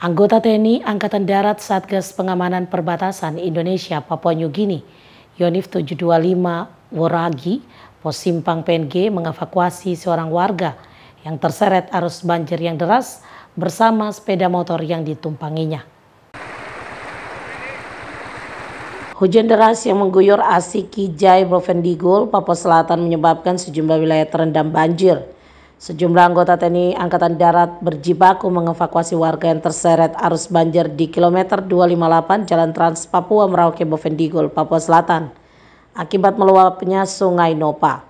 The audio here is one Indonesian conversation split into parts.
Anggota TNI Angkatan Darat Satgas Pengamanan Perbatasan Indonesia Papua New Guinea, Yonif 725 Woragi, pos Simpang PNG mengevakuasi seorang warga yang terseret arus banjir yang deras bersama sepeda motor yang ditumpanginya. Hujan deras yang mengguyur Asiki Jai Provendigul, Papua Selatan menyebabkan sejumlah wilayah terendam banjir. Sejumlah anggota TNI Angkatan Darat berjibaku mengevakuasi warga yang terseret arus banjir di kilometer 258 Jalan Trans Papua Merauke Bovendigul, Papua Selatan akibat meluapnya Sungai Nopa.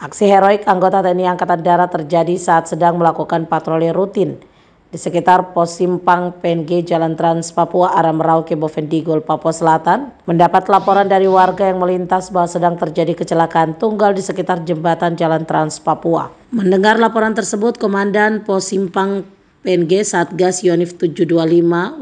Aksi heroik anggota TNI Angkatan Darat terjadi saat sedang melakukan patroli rutin di sekitar pos simpang PNG Jalan Trans Papua arah Merauke Bovendigul Papua Selatan mendapat laporan dari warga yang melintas bahwa sedang terjadi kecelakaan tunggal di sekitar jembatan Jalan Trans Papua. Mendengar laporan tersebut, Komandan Pos Simpang PNG Satgas Yonif 725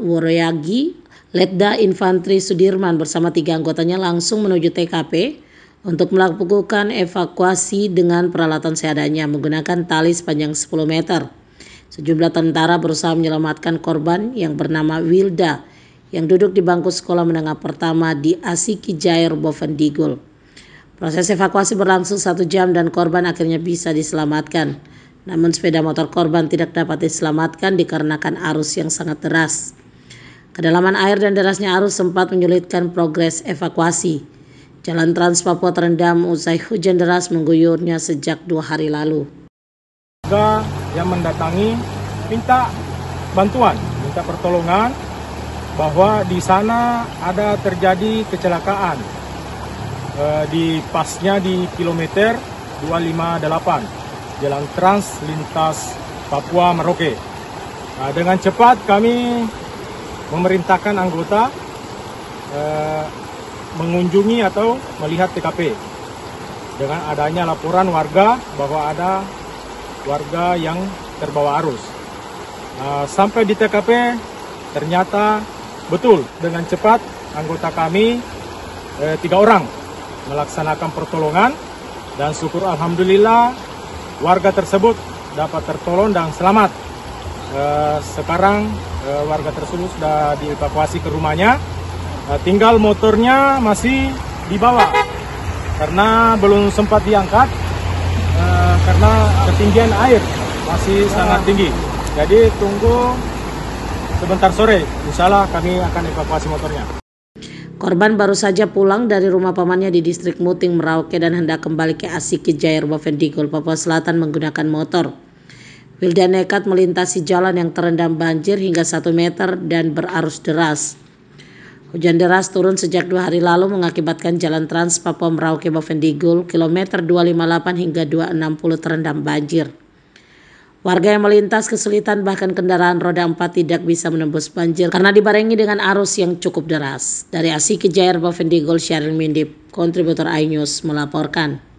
Woroyagi Letda Infantri Sudirman bersama tiga anggotanya langsung menuju TKP untuk melakukan evakuasi dengan peralatan seadanya menggunakan tali sepanjang 10 meter. Sejumlah tentara berusaha menyelamatkan korban yang bernama Wilda yang duduk di bangku sekolah menengah pertama di Asiki Jair Bovendigul. Proses evakuasi berlangsung satu jam dan korban akhirnya bisa diselamatkan. Namun sepeda motor korban tidak dapat diselamatkan dikarenakan arus yang sangat deras. Kedalaman air dan derasnya arus sempat menyulitkan progres evakuasi. Jalan Trans Papua terendam usai hujan deras mengguyurnya sejak dua hari lalu yang mendatangi minta bantuan, minta pertolongan bahwa di sana ada terjadi kecelakaan eh, di pasnya di kilometer 258 Jalan Trans lintas Papua Merauke. Nah, dengan cepat kami memerintahkan anggota eh, mengunjungi atau melihat TKP dengan adanya laporan warga bahwa ada warga yang terbawa arus. Ah, sampai di TKP ternyata betul dengan cepat anggota kami eh, tiga orang melaksanakan pertolongan dan syukur alhamdulillah warga tersebut dapat tertolong dan selamat. Eh, sekarang eh, warga tersebut sudah dievakuasi ke rumahnya, eh, tinggal motornya masih dibawa karena belum sempat diangkat Eh, karena ketinggian air masih sangat tinggi. Jadi tunggu sebentar sore, insyaallah kami akan evakuasi motornya. Korban baru saja pulang dari rumah pamannya di distrik Muting, Merauke dan hendak kembali ke Asiki Jair Vendigol, Papua Selatan menggunakan motor. Wilda nekat melintasi jalan yang terendam banjir hingga 1 meter dan berarus deras. Hujan deras turun sejak dua hari lalu mengakibatkan jalan Trans Papua Merauke Bovendigul kilometer 258 hingga 260 terendam banjir. Warga yang melintas kesulitan bahkan kendaraan roda empat tidak bisa menembus banjir karena dibarengi dengan arus yang cukup deras. Dari Asiki Jair Bovendigul Syaril Mindip, kontributor iNews melaporkan.